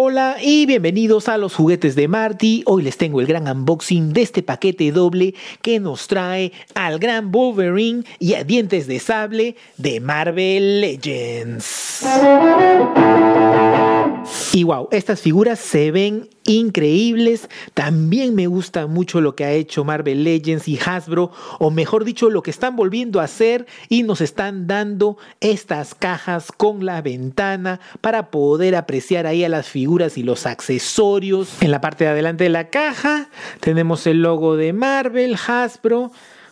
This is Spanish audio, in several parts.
Hola y bienvenidos a los juguetes de Marty. Hoy les tengo el gran unboxing de este paquete doble que nos trae al gran Wolverine y a dientes de sable de Marvel Legends. Y wow, estas figuras se ven increíbles. También me gusta mucho lo que ha hecho Marvel Legends y Hasbro, o mejor dicho, lo que están volviendo a hacer y nos están dando estas cajas con la ventana para poder apreciar ahí a las figuras y los accesorios. En la parte de adelante de la caja tenemos el logo de Marvel, Hasbro,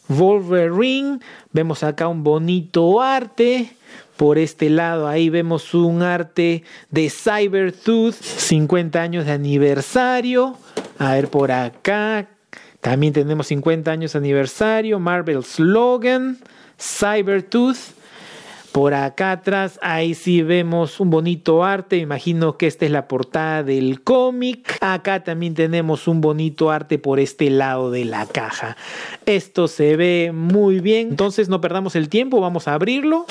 Wolverine. Vemos acá un bonito arte por este lado. Ahí vemos un arte de Cybertooth, 50 años de aniversario. A ver por acá. También tenemos 50 años de aniversario. Marvel Slogan, Cybertooth. Por acá atrás, ahí sí vemos un bonito arte. imagino que esta es la portada del cómic. Acá también tenemos un bonito arte por este lado de la caja. Esto se ve muy bien. Entonces no perdamos el tiempo, vamos a abrirlo.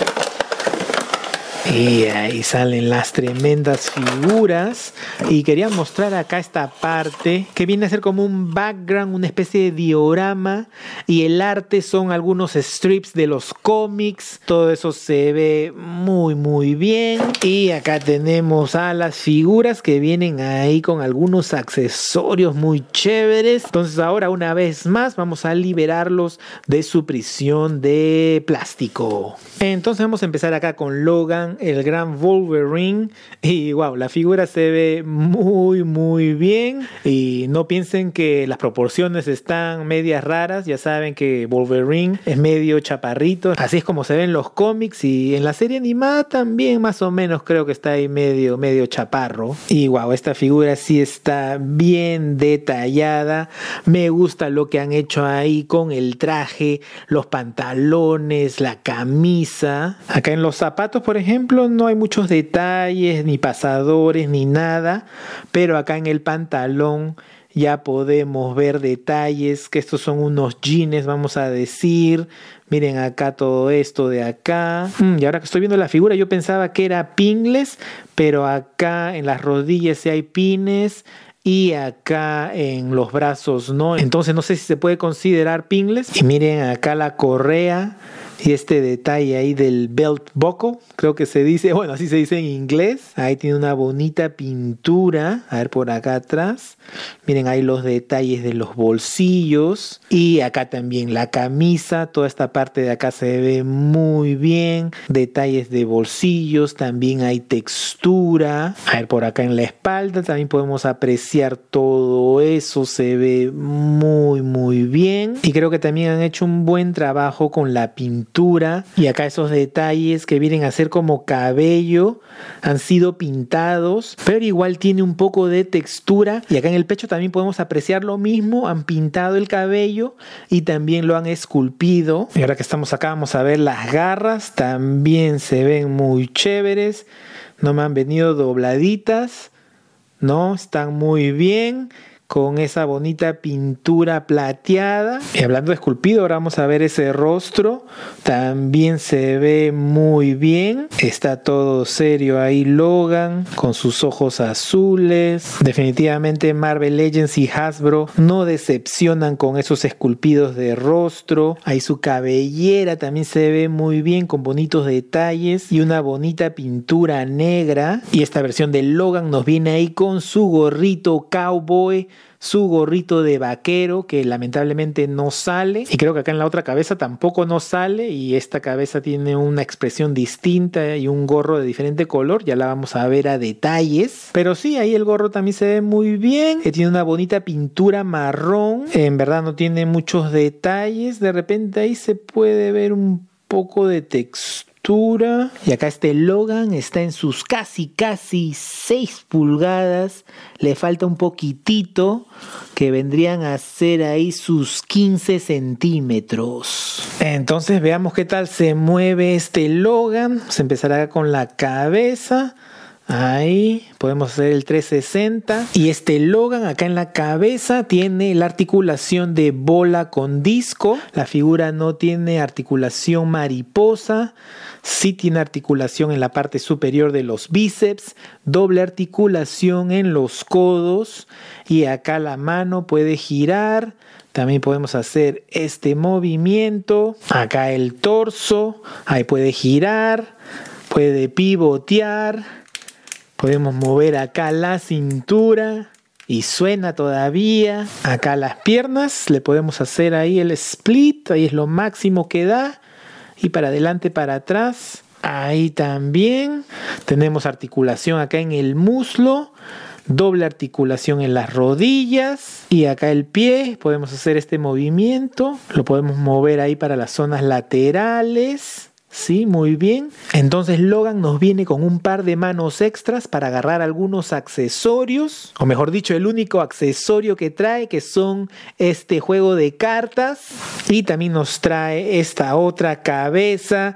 Y ahí salen las tremendas figuras. Y quería mostrar acá esta parte que viene a ser como un background, una especie de diorama. Y el arte son algunos strips de los cómics. Todo eso se ve muy, muy bien. Y acá tenemos a las figuras que vienen ahí con algunos accesorios muy chéveres. Entonces ahora una vez más vamos a liberarlos de su prisión de plástico. Entonces vamos a empezar acá con Logan el gran Wolverine. Y wow, la figura se ve muy, muy bien. Y no piensen que las proporciones están medias raras. Ya saben que Wolverine es medio chaparrito. Así es como se ven en los cómics. Y en la serie animada también, más o menos, creo que está ahí medio, medio chaparro. Y wow, esta figura sí está bien detallada. Me gusta lo que han hecho ahí con el traje, los pantalones, la camisa. Acá en los zapatos, por ejemplo no hay muchos detalles, ni pasadores, ni nada, pero acá en el pantalón ya podemos ver detalles, que estos son unos jeans, vamos a decir, miren acá todo esto de acá. Mm, y ahora que estoy viendo la figura, yo pensaba que era pingles, pero acá en las rodillas se hay pines, y acá en los brazos no. Entonces no sé si se puede considerar pingles. Y miren acá la correa y este detalle ahí del belt buckle, creo que se dice, bueno, así se dice en inglés. Ahí tiene una bonita pintura. A ver por acá atrás. Miren ahí los detalles de los bolsillos. Y acá también la camisa. Toda esta parte de acá se ve muy bien. Detalles de bolsillos. También hay textura. A ver por acá en la espalda también podemos apreciar todo eso. Se ve muy, muy bien. Y creo que también han hecho un buen trabajo con la pintura y acá esos detalles que vienen a ser como cabello han sido pintados, pero igual tiene un poco de textura y acá en el pecho también podemos apreciar lo mismo, han pintado el cabello y también lo han esculpido. Y ahora que estamos acá vamos a ver las garras, también se ven muy chéveres, no me han venido dobladitas, ¿no? Están muy bien con esa bonita pintura plateada. Y hablando de esculpido, ahora vamos a ver ese rostro. También se ve muy bien. Está todo serio ahí Logan con sus ojos azules. Definitivamente Marvel Legends y Hasbro no decepcionan con esos esculpidos de rostro. Ahí su cabellera también se ve muy bien con bonitos detalles y una bonita pintura negra. Y esta versión de Logan nos viene ahí con su gorrito cowboy su gorrito de vaquero que lamentablemente no sale. Y creo que acá en la otra cabeza tampoco no sale y esta cabeza tiene una expresión distinta y un gorro de diferente color. Ya la vamos a ver a detalles. Pero sí, ahí el gorro también se ve muy bien. Eh, tiene una bonita pintura marrón. En verdad no tiene muchos detalles. De repente ahí se puede ver un poco de textura y acá este Logan está en sus casi, casi 6 pulgadas. Le falta un poquitito que vendrían a ser ahí sus 15 centímetros. Entonces veamos qué tal se mueve este Logan. Se empezará con la cabeza. Ahí podemos hacer el 360. Y este Logan acá en la cabeza tiene la articulación de bola con disco. La figura no tiene articulación mariposa. Sí tiene articulación en la parte superior de los bíceps. Doble articulación en los codos. Y acá la mano puede girar. También podemos hacer este movimiento. Acá el torso. Ahí puede girar. Puede pivotear Podemos mover acá la cintura y suena todavía. Acá las piernas, le podemos hacer ahí el split, ahí es lo máximo que da. Y para adelante, para atrás. Ahí también tenemos articulación acá en el muslo, doble articulación en las rodillas y acá el pie. Podemos hacer este movimiento, lo podemos mover ahí para las zonas laterales. Sí, muy bien. Entonces Logan nos viene con un par de manos extras para agarrar algunos accesorios, o mejor dicho, el único accesorio que trae, que son este juego de cartas. Y también nos trae esta otra cabeza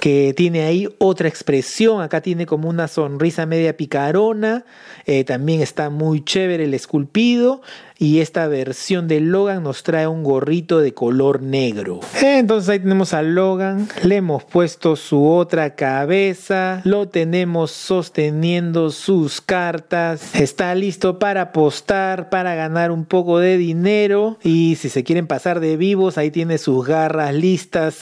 que tiene ahí otra expresión. Acá tiene como una sonrisa media picarona. Eh, también está muy chévere el esculpido y esta versión de Logan nos trae un gorrito de color negro. Eh, entonces ahí tenemos a Logan, le hemos puesto su otra cabeza, lo tenemos sosteniendo sus cartas, está listo para apostar, para ganar un poco de dinero y si se quieren pasar de vivos, ahí tiene sus garras listas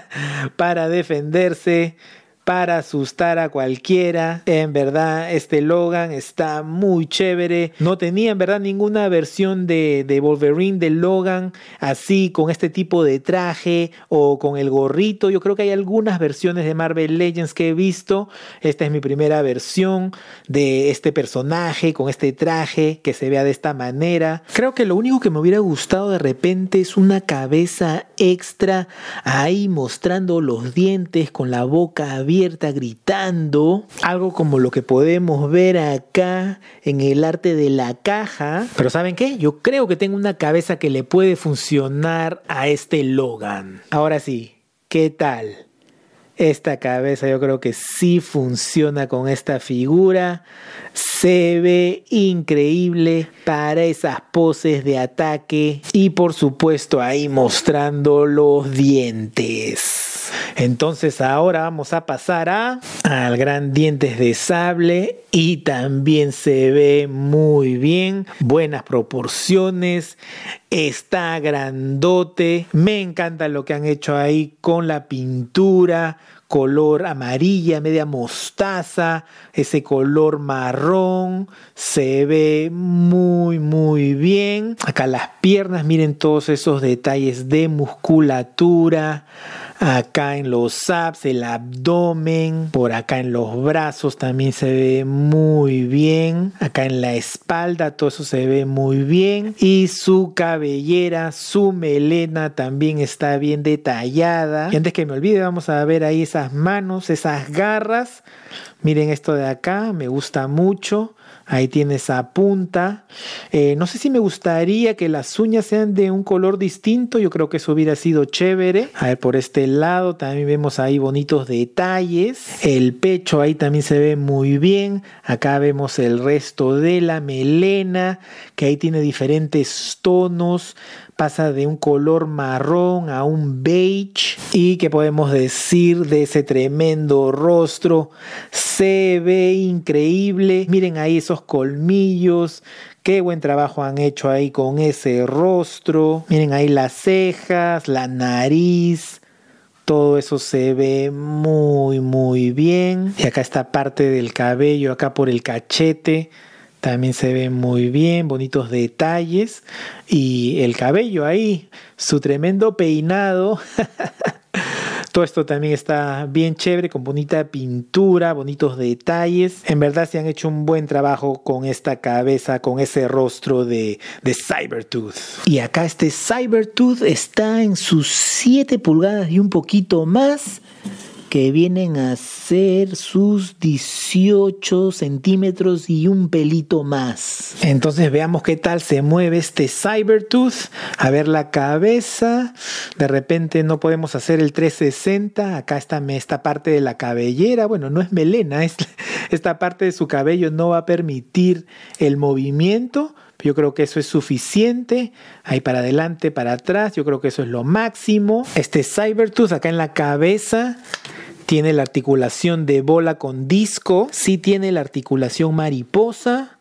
para defenderse para asustar a cualquiera. En verdad, este Logan está muy chévere. No tenía en verdad ninguna versión de, Wolverine, de Logan, así con este tipo de traje o con el gorrito. Yo creo que hay algunas versiones de Marvel Legends que he visto. Esta es mi primera versión de este personaje con este traje que se vea de esta manera. Creo que lo único que me hubiera gustado de repente es una cabeza extra ahí mostrando los dientes con la boca abierta gritando, algo como lo que podemos ver acá en el arte de la caja. Pero ¿saben qué? Yo creo que tengo una cabeza que le puede funcionar a este Logan. Ahora sí, ¿qué tal? Esta cabeza yo creo que sí funciona con esta figura. Se ve increíble para esas poses de ataque y por supuesto ahí mostrando los dientes. Entonces ahora vamos a pasar a al gran dientes de sable y también se ve muy bien, buenas proporciones, está grandote, me encanta lo que han hecho ahí con la pintura, color amarilla, media mostaza, ese color marrón, se ve muy muy bien. Acá las piernas, miren todos esos detalles de musculatura acá en los abs, el abdomen, por acá en los brazos también se ve muy bien, acá en la espalda todo eso se ve muy bien y su cabellera, su melena también está bien detallada. Y antes que me olvide, vamos a ver ahí esas manos, esas garras. Miren esto de acá, me gusta mucho. Ahí tiene esa punta. Eh, no sé si me gustaría que las uñas sean de un color distinto. Yo creo que eso hubiera sido chévere. A ver, por este lado también vemos ahí bonitos detalles. El pecho ahí también se ve muy bien. Acá vemos el resto de la melena, que ahí tiene diferentes tonos pasa de un color marrón a un beige y que podemos decir de ese tremendo rostro se ve increíble miren ahí esos colmillos Qué buen trabajo han hecho ahí con ese rostro. Miren ahí las cejas, la nariz. Todo eso se ve muy, muy bien. Y acá está parte del cabello, acá por el cachete. También se ve muy bien, bonitos detalles. Y el cabello ahí, su tremendo peinado. Todo esto también está bien chévere, con bonita pintura, bonitos detalles. En verdad se han hecho un buen trabajo con esta cabeza, con ese rostro de, de Cybertooth. Y acá este Cybertooth está en sus 7 pulgadas y un poquito más que vienen a ser sus 18 centímetros y un pelito más. Entonces veamos qué tal se mueve este Cybertooth. A ver la cabeza. De repente no podemos hacer el 360. Acá está esta parte de la cabellera. Bueno, no es melena, es, esta parte de su cabello no va a permitir el movimiento. Yo creo que eso es suficiente. Ahí para adelante, para atrás. Yo creo que eso es lo máximo. Este Cybertooth acá en la cabeza tiene la articulación de bola con disco, sí tiene la articulación mariposa,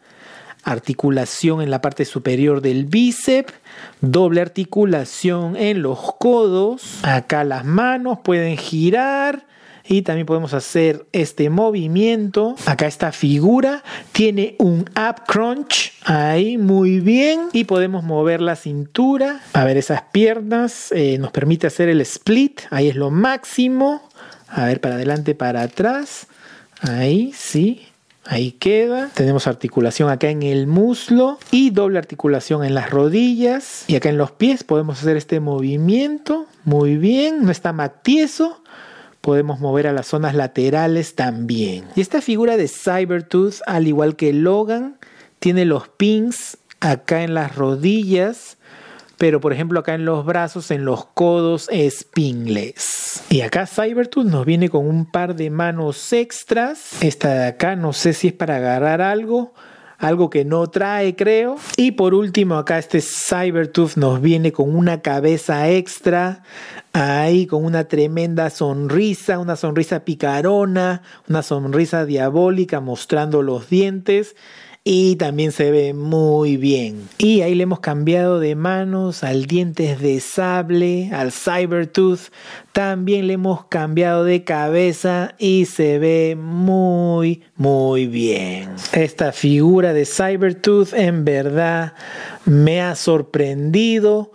articulación en la parte superior del bíceps, doble articulación en los codos, acá las manos pueden girar, y también podemos hacer este movimiento. Acá esta figura tiene un up crunch. Ahí, muy bien. Y podemos mover la cintura. A ver, esas piernas eh, nos permite hacer el split. Ahí es lo máximo. A ver, para adelante, para atrás. Ahí, sí. Ahí queda. Tenemos articulación acá en el muslo y doble articulación en las rodillas. Y acá en los pies podemos hacer este movimiento. Muy bien, no está matieso. Podemos mover a las zonas laterales también. Y esta figura de Cybertooth, al igual que Logan, tiene los pins acá en las rodillas pero por ejemplo acá en los brazos, en los codos es Y acá Cybertooth nos viene con un par de manos extras. Esta de acá no sé si es para agarrar algo algo que no trae creo. Y por último acá este Cybertooth nos viene con una cabeza extra, ahí con una tremenda sonrisa, una sonrisa picarona, una sonrisa diabólica mostrando los dientes y también se ve muy bien. Y ahí le hemos cambiado de manos al dientes de sable, al Cybertooth. También le hemos cambiado de cabeza y se ve muy, muy bien. Esta figura de Cybertooth en verdad me ha sorprendido.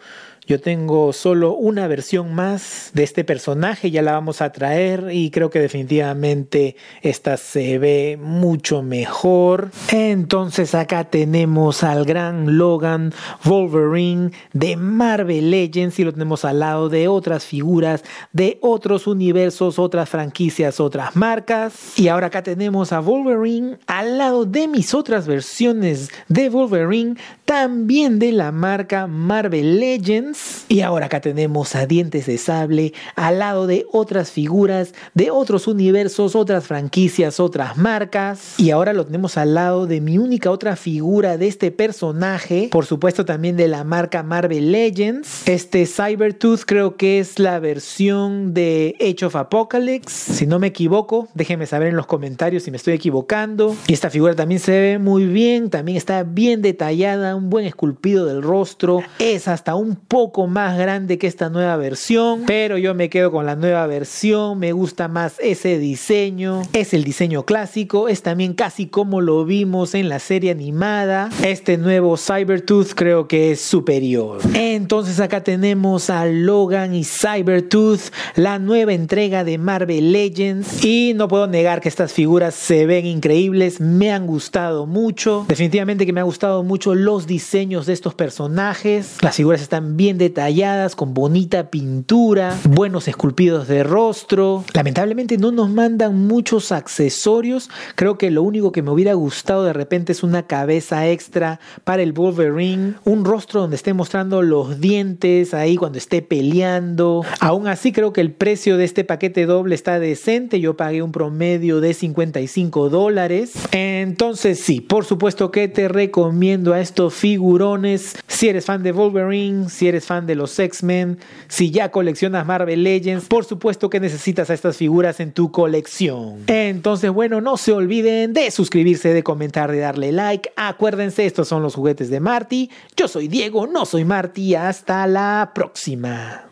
Yo tengo solo una versión más de este personaje, ya la vamos a traer y creo que definitivamente esta se ve mucho mejor. Entonces acá tenemos al gran Logan Wolverine de Marvel Legends y lo tenemos al lado de otras figuras de otros universos, otras franquicias, otras marcas. Y ahora acá tenemos a Wolverine al lado de mis otras versiones de Wolverine, también de la marca Marvel Legends y ahora acá tenemos a Dientes de Sable al lado de otras figuras, de otros universos, otras franquicias, otras marcas. Y ahora lo tenemos al lado de mi única otra figura de este personaje, por supuesto también de la marca Marvel Legends. Este Cybertooth creo que es la versión de Age of Apocalypse, si no me equivoco. Déjenme saber en los comentarios si me estoy equivocando. Y esta figura también se ve muy bien, también está bien detallada, un buen esculpido del rostro. Es hasta un poco más grande que esta nueva versión, pero yo me quedo con la nueva versión, me gusta más ese diseño, es el diseño clásico, es también casi como lo vimos en la serie animada, este nuevo Cybertooth creo que es superior. Entonces acá tenemos a Logan y Cybertooth, la nueva entrega de Marvel Legends y no puedo negar que estas figuras se ven increíbles, me han gustado mucho, definitivamente que me ha gustado mucho los diseños de estos personajes, las figuras están bien detalladas, con bonita pintura, buenos esculpidos de rostro. Lamentablemente no nos mandan muchos accesorios. Creo que lo único que me hubiera gustado de repente es una cabeza extra para el Wolverine, un rostro donde esté mostrando los dientes ahí cuando esté peleando. Aún así creo que el precio de este paquete doble está decente. Yo pagué un promedio de 55 dólares. Entonces sí, por supuesto que te recomiendo a estos figurones. Si eres fan de Wolverine, si eres fan de los X-Men, si ya coleccionas Marvel Legends, por supuesto que necesitas a estas figuras en tu colección. Entonces, bueno, no se olviden de suscribirse, de comentar, de darle like. Acuérdense, estos son los juguetes de Marty. Yo soy Diego, no soy Marty. Hasta la próxima.